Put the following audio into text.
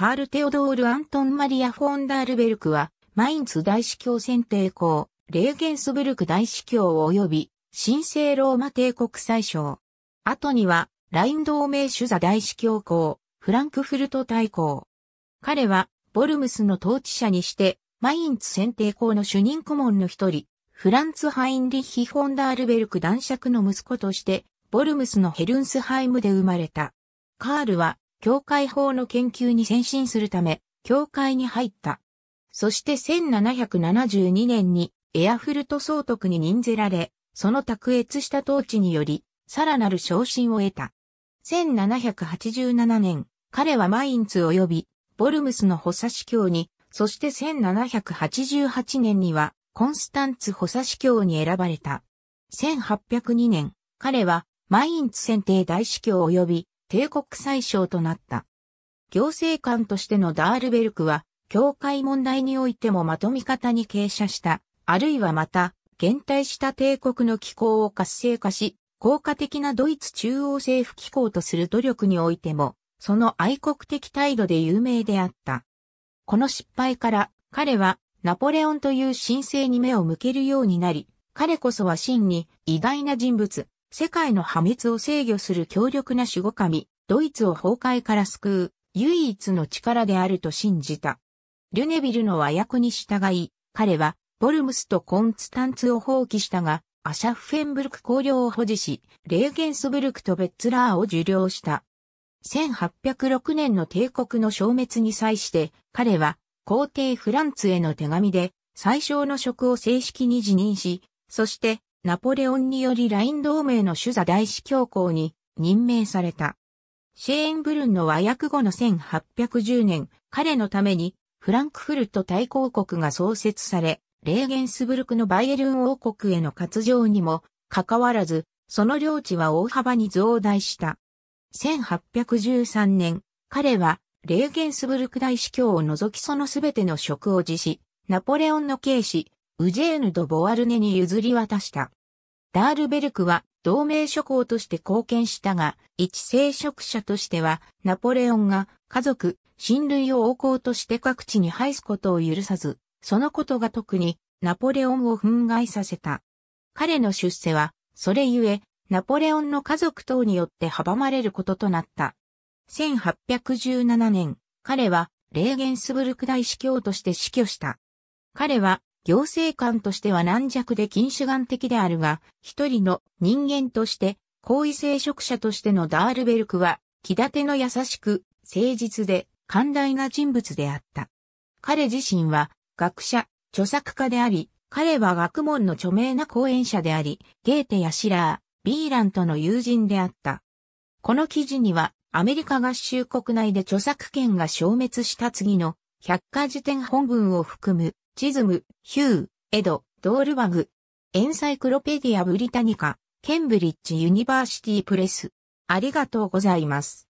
カール・テオドール・アントン・マリア・フォンダールベルクは、マインツ大司教選帝校、レーゲンスブルク大司教及び、神聖ローマ帝国最小。後には、ライン同盟主座大司教校、フランクフルト大公。彼は、ボルムスの統治者にして、マインツ選定校の主任顧問の一人、フランツ・ハインリッヒ・フォンダールベルク男爵の息子として、ボルムスのヘルンスハイムで生まれた。カールは、教会法の研究に先進するため、教会に入った。そして1772年にエアフルト総督に任ぜられ、その卓越した統治により、さらなる昇進を得た。1787年、彼はマインツ及び、ボルムスの補佐司教に、そして1788年には、コンスタンツ補佐司教に選ばれた。1802年、彼は、マインツ選定大司教及び、帝国最小となった。行政官としてのダールベルクは、教会問題においてもまとみ方に傾斜した、あるいはまた、減退した帝国の機構を活性化し、効果的なドイツ中央政府機構とする努力においても、その愛国的態度で有名であった。この失敗から、彼はナポレオンという神聖に目を向けるようになり、彼こそは真に偉大な人物、世界の破滅を制御する強力な守護神、ドイツを崩壊から救う、唯一の力であると信じた。ルネビルの和訳に従い、彼は、ボルムスとコンツタンツを放棄したが、アシャフェンブルク公領を保持し、レーゲンスブルクとベッツラーを受領した。1806年の帝国の消滅に際して、彼は皇帝フランツへの手紙で最小の職を正式に辞任し、そしてナポレオンによりライン同盟の主座大司教皇に任命された。シェーンブルンの和訳後の1810年、彼のためにフランクフルト大公国が創設され、レーゲンスブルクのバイエルン王国への割譲にもかかわらず、その領地は大幅に増大した。1813年、彼はレーゲンスブルク大司教を除きそのすべての職を辞し、ナポレオンの警視、ウジェーヌとボワルネに譲り渡した。ダールベルクは同盟諸侯として貢献したが、一聖職者としては、ナポレオンが家族、親類を王侯として各地に配すことを許さず、そのことが特にナポレオンを憤慨させた。彼の出世は、それゆえ、ナポレオンの家族等によって阻まれることとなった。1817年、彼は、レーゲンスブルク大司教として死去した。彼は、行政官としては軟弱で近止眼的であるが、一人の人間として、高位聖職者としてのダールベルクは、気立ての優しく、誠実で、寛大な人物であった。彼自身は、学者、著作家であり、彼は学問の著名な講演者であり、ゲーテやシラー、ビーランとの友人であった。この記事には、アメリカ合衆国内で著作権が消滅した次の百科事典本文を含むチズム、ヒュー、エド、ドールバグ。エンサイクロペディア・ブリタニカ、ケンブリッジ・ユニバーシティ・プレス。ありがとうございます。